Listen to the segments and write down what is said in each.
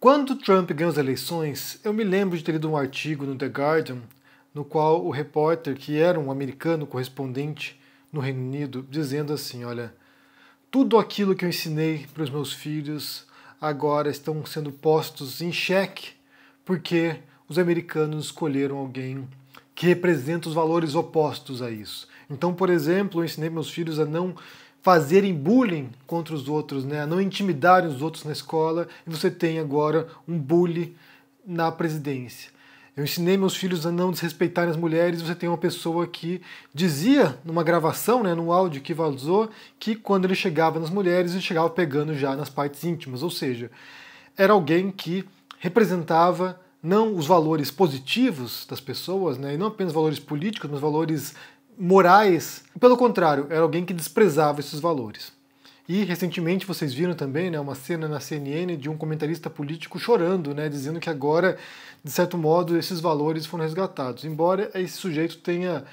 Quando Trump ganhou as eleições, eu me lembro de ter lido um artigo no The Guardian no qual o repórter, que era um americano correspondente no Reino Unido, dizendo assim: Olha, tudo aquilo que eu ensinei para os meus filhos agora estão sendo postos em xeque porque os americanos escolheram alguém que representa os valores opostos a isso. Então, por exemplo, eu ensinei meus filhos a não fazerem bullying contra os outros, né? não intimidarem os outros na escola, e você tem agora um bully na presidência. Eu ensinei meus filhos a não desrespeitarem as mulheres. Você tem uma pessoa que dizia numa gravação, né, num áudio que vazou, que quando ele chegava nas mulheres, ele chegava pegando já nas partes íntimas. Ou seja, era alguém que representava não os valores positivos das pessoas, né, e não apenas valores políticos, mas valores morais. Pelo contrário, era alguém que desprezava esses valores. E recentemente vocês viram também né, uma cena na CNN de um comentarista político chorando, né, dizendo que agora, de certo modo, esses valores foram resgatados. Embora esse sujeito tenha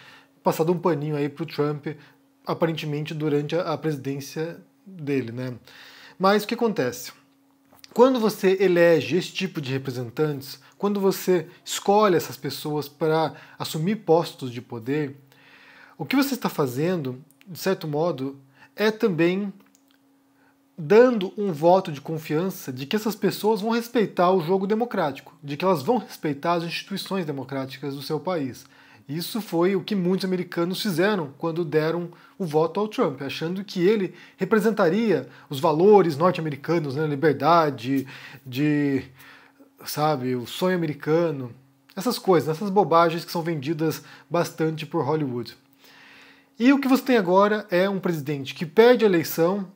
passado um paninho aí para o Trump, aparentemente durante a presidência dele. Né? Mas o que acontece? Quando você elege esse tipo de representantes, quando você escolhe essas pessoas para assumir postos de poder, o que você está fazendo, de certo modo, é também dando um voto de confiança de que essas pessoas vão respeitar o jogo democrático, de que elas vão respeitar as instituições democráticas do seu país. Isso foi o que muitos americanos fizeram quando deram o voto ao Trump, achando que ele representaria os valores norte-americanos, né, liberdade, de, sabe, o sonho americano, essas coisas, essas bobagens que são vendidas bastante por Hollywood. E o que você tem agora é um presidente que perde a eleição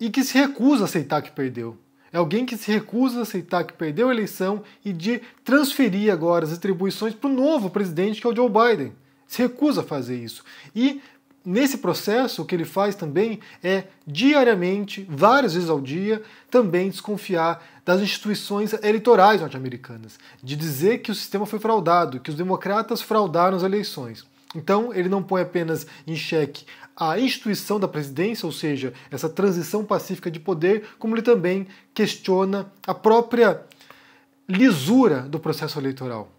e que se recusa a aceitar que perdeu. É alguém que se recusa a aceitar que perdeu a eleição e de transferir agora as atribuições para o novo presidente, que é o Joe Biden. Se recusa a fazer isso. E nesse processo, o que ele faz também é diariamente, várias vezes ao dia, também desconfiar das instituições eleitorais norte-americanas, de dizer que o sistema foi fraudado, que os democratas fraudaram as eleições. Então, ele não põe apenas em xeque a instituição da presidência, ou seja, essa transição pacífica de poder, como ele também questiona a própria lisura do processo eleitoral.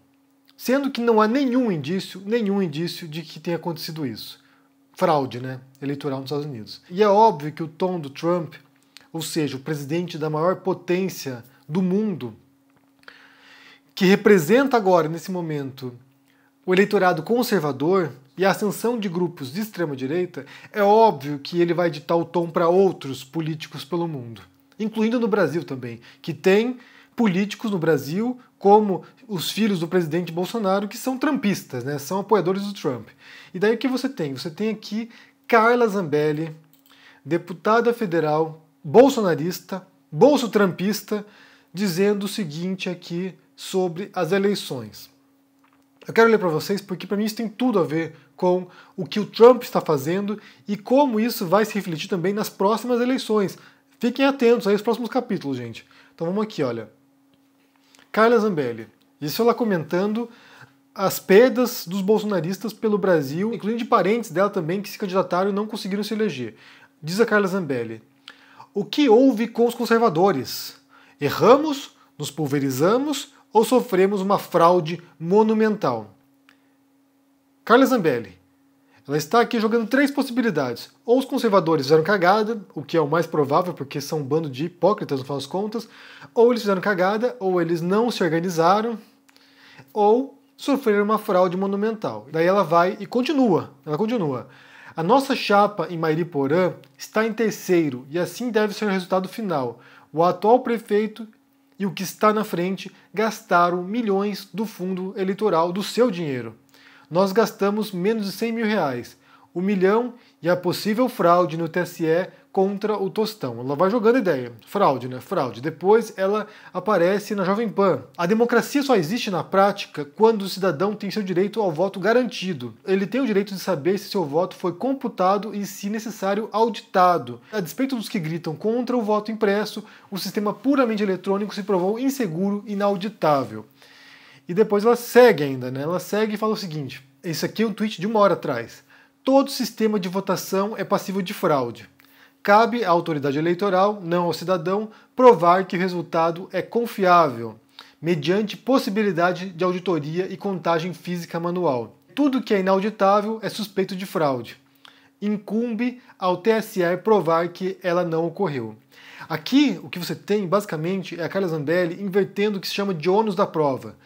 Sendo que não há nenhum indício, nenhum indício de que tenha acontecido isso. Fraude, né? Eleitoral nos Estados Unidos. E é óbvio que o tom do Trump, ou seja, o presidente da maior potência do mundo, que representa agora, nesse momento, o eleitorado conservador e a ascensão de grupos de extrema-direita, é óbvio que ele vai ditar o tom para outros políticos pelo mundo, incluindo no Brasil também, que tem políticos no Brasil, como os filhos do presidente Bolsonaro, que são trampistas, né? são apoiadores do Trump. E daí o que você tem? Você tem aqui Carla Zambelli, deputada federal, bolsonarista, bolso trampista, dizendo o seguinte aqui sobre as eleições. Eu quero ler para vocês porque para mim isso tem tudo a ver com o que o Trump está fazendo e como isso vai se refletir também nas próximas eleições. Fiquem atentos aí aos próximos capítulos, gente. Então vamos aqui, olha. Carla Zambelli. Isso ela comentando as perdas dos bolsonaristas pelo Brasil, incluindo de parentes dela também que se candidataram e não conseguiram se eleger. Diz a Carla Zambelli. O que houve com os conservadores? Erramos, nos pulverizamos, ou sofremos uma fraude monumental. Carla Zambelli. Ela está aqui jogando três possibilidades. Ou os conservadores fizeram cagada, o que é o mais provável, porque são um bando de hipócritas no final das contas, ou eles fizeram cagada, ou eles não se organizaram, ou sofreram uma fraude monumental. Daí ela vai e continua, ela continua. A nossa chapa em Mairiporã está em terceiro e assim deve ser o resultado final. O atual prefeito e o que está na frente gastaram milhões do fundo eleitoral do seu dinheiro. Nós gastamos menos de 100 mil reais. O milhão e a possível fraude no TSE contra o Tostão. Ela vai jogando ideia. Fraude, né? Fraude. Depois ela aparece na Jovem Pan. A democracia só existe na prática quando o cidadão tem seu direito ao voto garantido. Ele tem o direito de saber se seu voto foi computado e, se necessário, auditado. A despeito dos que gritam contra o voto impresso, o sistema puramente eletrônico se provou inseguro e inauditável. E depois ela segue ainda, né? Ela segue e fala o seguinte: isso aqui é um tweet de uma hora atrás. Todo sistema de votação é passível de fraude. Cabe à autoridade eleitoral, não ao cidadão, provar que o resultado é confiável, mediante possibilidade de auditoria e contagem física manual. Tudo que é inauditável é suspeito de fraude. Incumbe ao TSE provar que ela não ocorreu. Aqui, o que você tem, basicamente, é a Carla Zambelli invertendo o que se chama de ônus da prova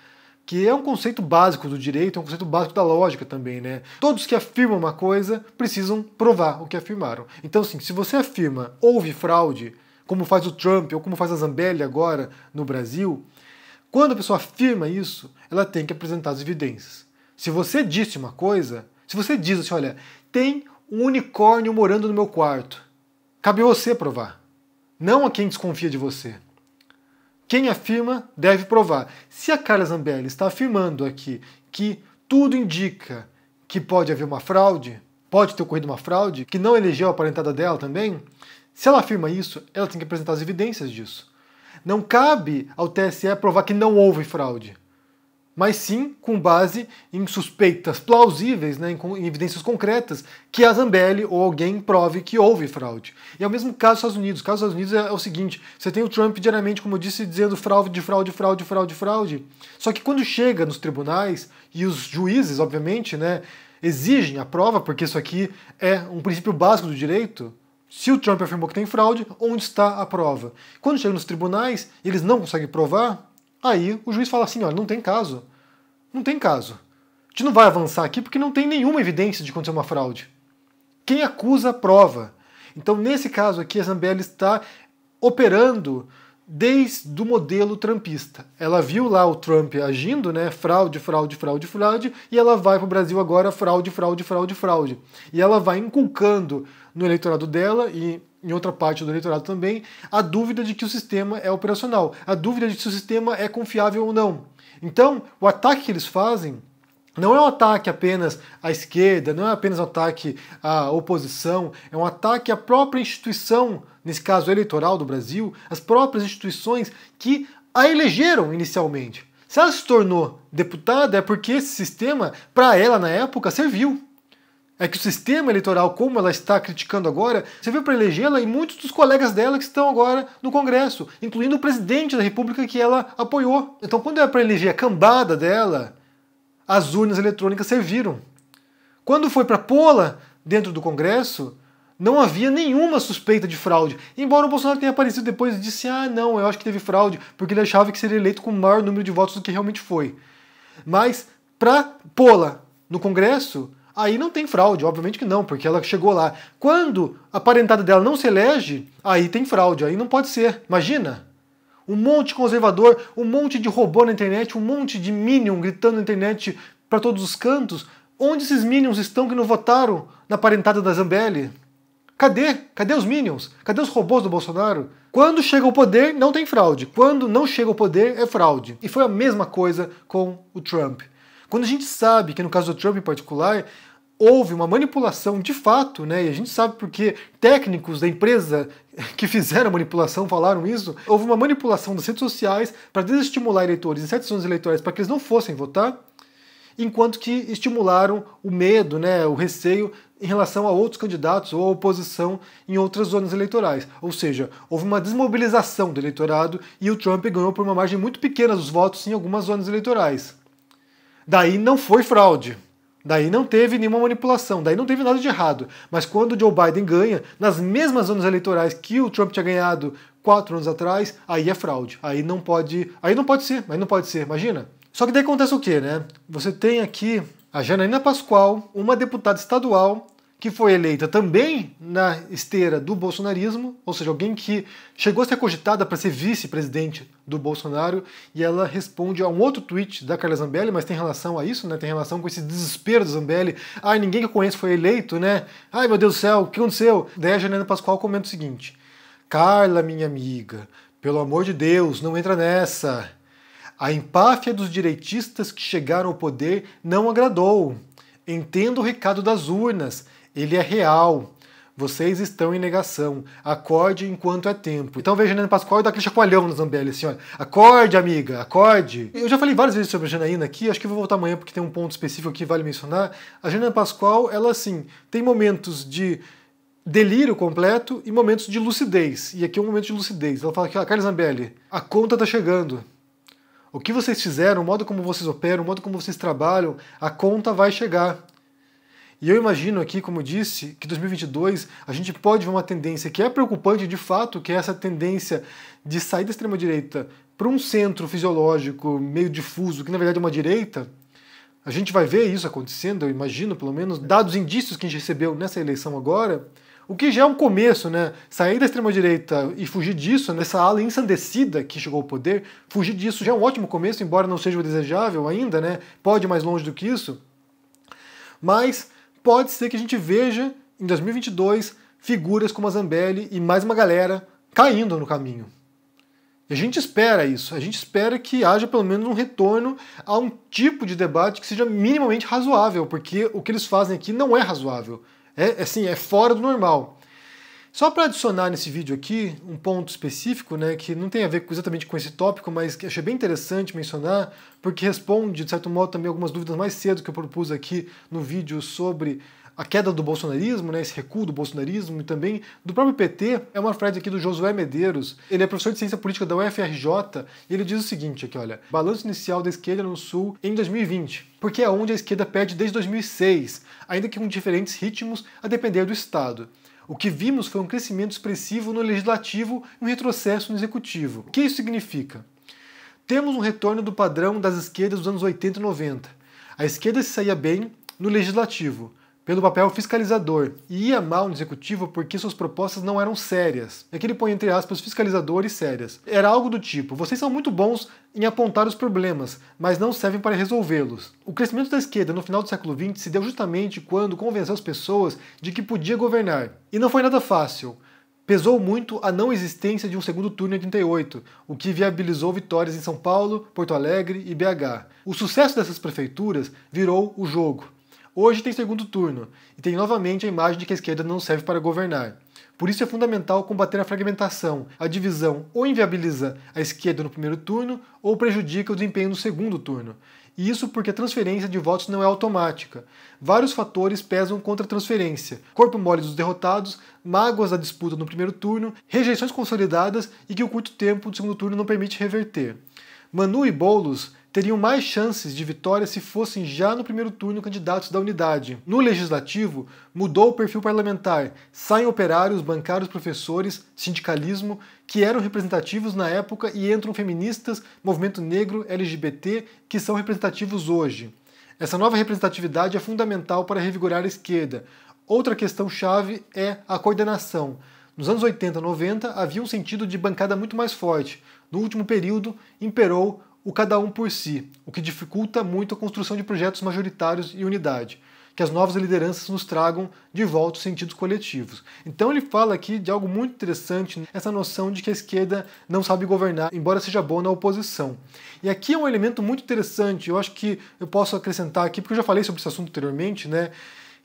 que é um conceito básico do direito, é um conceito básico da lógica também, né? Todos que afirmam uma coisa precisam provar o que afirmaram. Então, assim, se você afirma houve fraude, como faz o Trump ou como faz a Zambelli agora no Brasil, quando a pessoa afirma isso, ela tem que apresentar as evidências. Se você disse uma coisa, se você diz assim, olha, tem um unicórnio morando no meu quarto, cabe a você provar, não a quem desconfia de você. Quem afirma deve provar. Se a Carla Zambelli está afirmando aqui que tudo indica que pode haver uma fraude, pode ter ocorrido uma fraude, que não elegeu a aparentada dela também, se ela afirma isso, ela tem que apresentar as evidências disso. Não cabe ao TSE provar que não houve fraude mas sim com base em suspeitas plausíveis, né, em, evidências concretas, que a Zambelli ou alguém prove que houve fraude. E é o mesmo caso dos Estados Unidos. O caso dos Estados Unidos é, o seguinte: você tem o Trump diariamente, como eu disse, dizendo fraude, fraude, fraude, fraude, fraude. Só que quando chega nos tribunais, e os juízes, obviamente, né, exigem a prova, porque isso aqui é um princípio básico do direito, se o Trump afirmou que tem fraude, onde está a prova? Quando chega nos tribunais, eles não conseguem provar, Aí o juiz fala assim: olha, não tem caso. Não tem caso. A gente não vai avançar aqui porque não tem nenhuma evidência de acontecer uma fraude. Quem acusa, prova. Então, nesse caso aqui, a Zambelli está operando desde o modelo trumpista. Ela viu lá o Trump agindo, né? Fraude, fraude, fraude, fraude, e ela vai para o Brasil agora fraude, fraude, fraude, fraude. E ela vai inculcando no eleitorado dela e em outra parte do eleitorado também a dúvida de que o sistema é operacional, a dúvida de que o sistema é confiável ou não. Então, o ataque que eles fazem não é um ataque apenas à esquerda, não é apenas um ataque à oposição, é um ataque à própria instituição, nesse caso eleitoral do Brasil, as próprias instituições que a elegeram inicialmente. Se ela se tornou deputada é porque esse sistema, para ela na época, serviu. É que o sistema eleitoral, como ela está criticando agora, serviu para elegê-la e muitos dos colegas dela que estão agora no Congresso, incluindo o presidente da República que ela apoiou. Então, quando é para eleger a cambada dela, as urnas eletrônicas serviram. Quando foi para Pola dentro do Congresso, não havia nenhuma suspeita de fraude. Embora o Bolsonaro tenha aparecido depois e disse: ah, não, eu acho que teve fraude, porque ele achava que seria eleito com o maior número de votos do que realmente foi. Mas, para Pola no Congresso, aí não tem fraude, obviamente que não, porque ela chegou lá. Quando a parentada dela não se elege, aí tem fraude, aí não pode ser. Imagina! Um monte conservador, um monte de robô na internet, um monte de minion gritando na internet para todos os cantos. Onde esses minions estão que não votaram na parentada da Zambelli? Cadê? Cadê os minions? Cadê os robôs do Bolsonaro? Quando chega ao poder, não tem fraude. Quando não chega ao poder, é fraude. E foi a mesma coisa com o Trump. Quando a gente sabe que no caso do Trump em particular, houve uma manipulação de fato, né? E a gente sabe porque técnicos da empresa que fizeram a manipulação falaram isso. Houve uma manipulação das redes sociais para desestimular eleitores em sete zonas eleitorais para que eles não fossem votar, enquanto que estimularam o medo, né, o receio em relação a outros candidatos ou a oposição em outras zonas eleitorais. Ou seja, houve uma desmobilização do eleitorado e o Trump ganhou por uma margem muito pequena dos votos em algumas zonas eleitorais. Daí não foi fraude, Daí não teve nenhuma manipulação, daí não teve nada de errado. Mas quando o Joe Biden ganha, nas mesmas zonas eleitorais que o Trump tinha ganhado quatro anos atrás, aí é fraude. Aí não pode. Aí não pode ser, aí não pode ser, imagina? Só que daí acontece o quê, né? Você tem aqui a Janaína Pascoal, uma deputada estadual que foi eleita também na esteira do bolsonarismo, ou seja, alguém que chegou a ser cogitada para ser vice-presidente do Bolsonaro, e ela responde a um outro tweet da Carla Zambelli, mas tem relação a isso, né? Tem relação com esse desespero da Zambelli. Ai, ah, ninguém que eu conheço foi eleito, né? Ai, meu Deus do céu, o que aconteceu? Daí a Janina Pascoal comenta o seguinte: Carla, minha amiga, pelo amor de Deus, não entra nessa. A empáfia dos direitistas que chegaram ao poder não agradou. Entendo o recado das urnas ele é real. Vocês estão em negação. Acorde enquanto é tempo. Então veja Janaína Pascoal e dá aquele chacoalhão no Zambelli, assim, olha. Acorde, amiga, acorde. Eu já falei várias vezes sobre a Janaína aqui, acho que vou voltar amanhã porque tem um ponto específico que vale mencionar. A Janaína Pascoal, ela, assim, tem momentos de delírio completo e momentos de lucidez. E aqui é um momento de lucidez. Ela fala aqui, ah, Carla Zambelli, a conta tá chegando. O que vocês fizeram, o modo como vocês operam, o modo como vocês trabalham, a conta vai chegar. E eu imagino aqui, como disse, que 2022 a gente pode ver uma tendência que é preocupante de fato, que é essa tendência de sair da extrema-direita para um centro fisiológico meio difuso, que na verdade é uma direita. A gente vai ver isso acontecendo, eu imagino, pelo menos, dados indícios que a gente recebeu nessa eleição agora, o que já é um começo, né? Sair da extrema-direita e fugir disso, nessa ala ensandecida que chegou ao poder, fugir disso já é um ótimo começo, embora não seja o desejável ainda, né? Pode ir mais longe do que isso. Mas pode ser que a gente veja em 2022 figuras como a Zambelli e mais uma galera caindo no caminho. E a gente espera isso, a gente espera que haja pelo menos um retorno a um tipo de debate que seja minimamente razoável, porque o que eles fazem aqui não é razoável. É assim, é fora do normal. Só para adicionar nesse vídeo aqui um ponto específico, né, que não tem a ver exatamente com esse tópico, mas que achei bem interessante mencionar, porque responde, de certo modo, também algumas dúvidas mais cedo que eu propus aqui no vídeo sobre a queda do bolsonarismo, né, esse recuo do bolsonarismo e também do próprio PT, é uma frase aqui do Josué Medeiros. Ele é professor de ciência política da UFRJ e ele diz o seguinte aqui, olha: "Balanço inicial da esquerda no sul em 2020, porque é onde a esquerda perde desde 2006, ainda que com diferentes ritmos a depender do estado." O que vimos foi um crescimento expressivo no legislativo e um retrocesso no executivo. O que isso significa? Temos um retorno do padrão das esquerdas dos anos 80 e 90. A esquerda se saía bem no legislativo, pelo papel fiscalizador e ia mal no executivo porque suas propostas não eram sérias. É que ele põe entre aspas fiscalizador e sérias. Era algo do tipo: vocês são muito bons em apontar os problemas, mas não servem para resolvê-los. O crescimento da esquerda no final do século XX se deu justamente quando convenceu as pessoas de que podia governar. E não foi nada fácil. Pesou muito a não existência de um segundo turno em 88, o que viabilizou vitórias em São Paulo, Porto Alegre e BH. O sucesso dessas prefeituras virou o jogo. Hoje tem segundo turno, e tem novamente a imagem de que a esquerda não serve para governar. Por isso é fundamental combater a fragmentação. A divisão ou inviabiliza a esquerda no primeiro turno ou prejudica o desempenho no segundo turno. E isso porque a transferência de votos não é automática. Vários fatores pesam contra a transferência: corpo mole dos derrotados, mágoas da disputa no primeiro turno, rejeições consolidadas e que o curto tempo do segundo turno não permite reverter. Manu e Boulos teriam mais chances de vitória se fossem já no primeiro turno candidatos da unidade. No legislativo, mudou o perfil parlamentar. Saem operários, bancários, professores, sindicalismo, que eram representativos na época, e entram feministas, movimento negro, LGBT, que são representativos hoje. Essa nova representatividade é fundamental para revigorar a esquerda. Outra questão chave é a coordenação. Nos anos 80 e 90 havia um sentido de bancada muito mais forte. No último período, imperou o cada um por si, o que dificulta muito a construção de projetos majoritários e unidade, que as novas lideranças nos tragam de volta os sentidos coletivos. Então ele fala aqui de algo muito interessante, né? essa noção de que a esquerda não sabe governar, embora seja boa na oposição. E aqui é um elemento muito interessante, eu acho que eu posso acrescentar aqui, porque eu já falei sobre esse assunto anteriormente, né,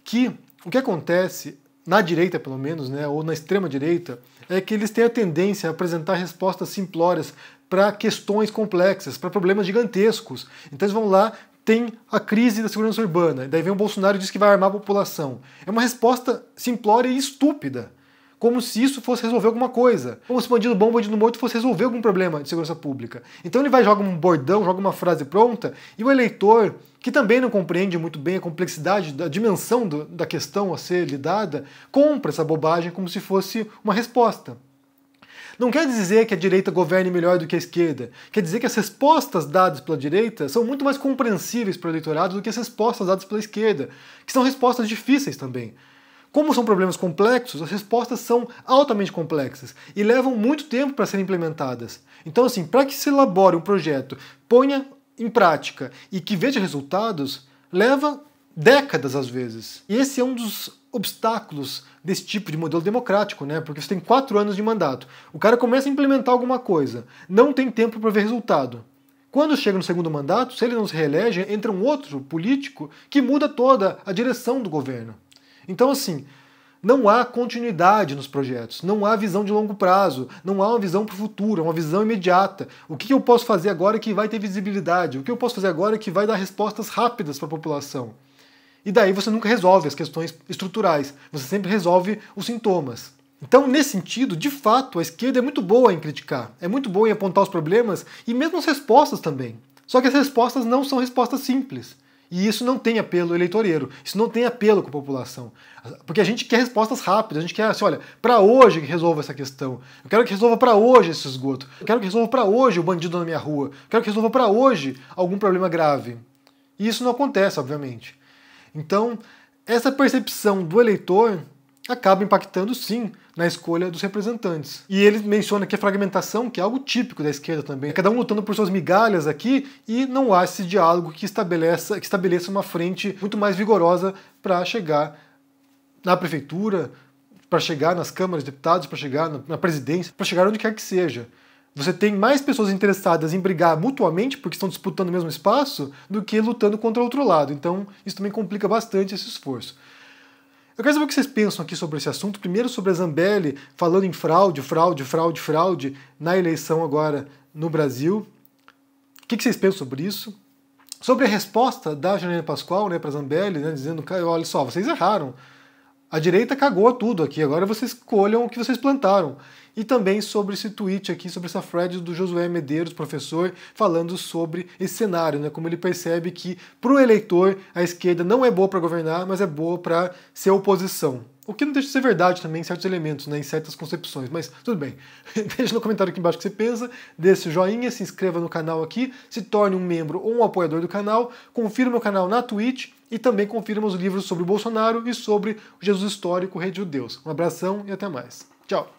que o que acontece na direita pelo menos, né, ou na extrema direita, é que eles têm a tendência a apresentar respostas simplórias para questões complexas, para problemas gigantescos. Então eles vão lá, tem a crise da segurança urbana, daí vem o Bolsonaro e diz que vai armar a população. É uma resposta simplória e estúpida. Como se isso fosse resolver alguma coisa. Como se bandido bom, bandido morto fosse resolver algum problema de segurança pública. Então ele vai, joga um bordão, joga uma frase pronta, e o eleitor, que também não compreende muito bem a complexidade, a dimensão do, da questão a ser lidada, compra essa bobagem como se fosse uma resposta. Não quer dizer que a direita governe melhor do que a esquerda. Quer dizer que as respostas dadas pela direita são muito mais compreensíveis para o eleitorado do que as respostas dadas pela esquerda, que são respostas difíceis também. Como são problemas complexos, as respostas são altamente complexas e levam muito tempo para serem implementadas. Então, assim, para que se elabore um projeto, ponha em prática e que veja resultados, leva décadas às vezes. E esse é um dos obstáculos desse tipo de modelo democrático, né? Porque você tem quatro anos de mandato. O cara começa a implementar alguma coisa, não tem tempo para ver resultado. Quando chega no segundo mandato, se ele não se reelege, entra um outro político que muda toda a direção do governo. Então, assim, não há continuidade nos projetos, não há visão de longo prazo, não há uma visão para o futuro, uma visão imediata. O que eu posso fazer agora que vai ter visibilidade? O que eu posso fazer agora que vai dar respostas rápidas para a população? E daí você nunca resolve as questões estruturais, você sempre resolve os sintomas. Então, nesse sentido, de fato, a esquerda é muito boa em criticar, é muito boa em apontar os problemas e mesmo as respostas também. Só que as respostas não são respostas simples. E isso não tem apelo eleitoreiro, isso não tem apelo com a população. Porque a gente quer respostas rápidas, a gente quer assim, olha, para hoje que resolva essa questão. Eu quero que resolva para hoje esse esgoto. Eu quero que resolva para hoje o bandido na minha rua. Eu quero que resolva para hoje algum problema grave. E isso não acontece, obviamente. Então, essa percepção do eleitor acaba impactando sim na escolha dos representantes. E ele menciona aqui a fragmentação, que é algo típico da esquerda também. É cada um lutando por suas migalhas aqui e não há esse diálogo que estabeleça, que estabeleça uma frente muito mais vigorosa para chegar na prefeitura, para chegar nas câmaras de deputados, para chegar na presidência, para chegar onde quer que seja. Você tem mais pessoas interessadas em brigar mutuamente, porque estão disputando o mesmo espaço, do que lutando contra o outro lado. Então, isso também complica bastante esse esforço. Eu quero saber o que vocês pensam aqui sobre esse assunto. Primeiro, sobre a Zambelli falando em fraude, fraude, fraude, fraude na eleição agora no Brasil. O que vocês pensam sobre isso? Sobre a resposta da Janine Pascoal né, para a Zambelli, né, dizendo: olha só, vocês erraram a direita cagou tudo aqui, agora vocês colham o que vocês plantaram. E também sobre esse tweet aqui, sobre essa thread do Josué Medeiros, professor, falando sobre esse cenário, né? Como ele percebe que, para o eleitor, a esquerda não é boa para governar, mas é boa para ser oposição. O que não deixa de ser verdade também em certos elementos, né, em certas concepções. Mas tudo bem. Deixe no comentário aqui embaixo o que você pensa, dê seu joinha, se inscreva no canal aqui, se torne um membro ou um apoiador do canal, confira meu canal na Twitch e também confira meus livros sobre o Bolsonaro e sobre o Jesus histórico, o Rei de Judeus. Um abração e até mais. Tchau!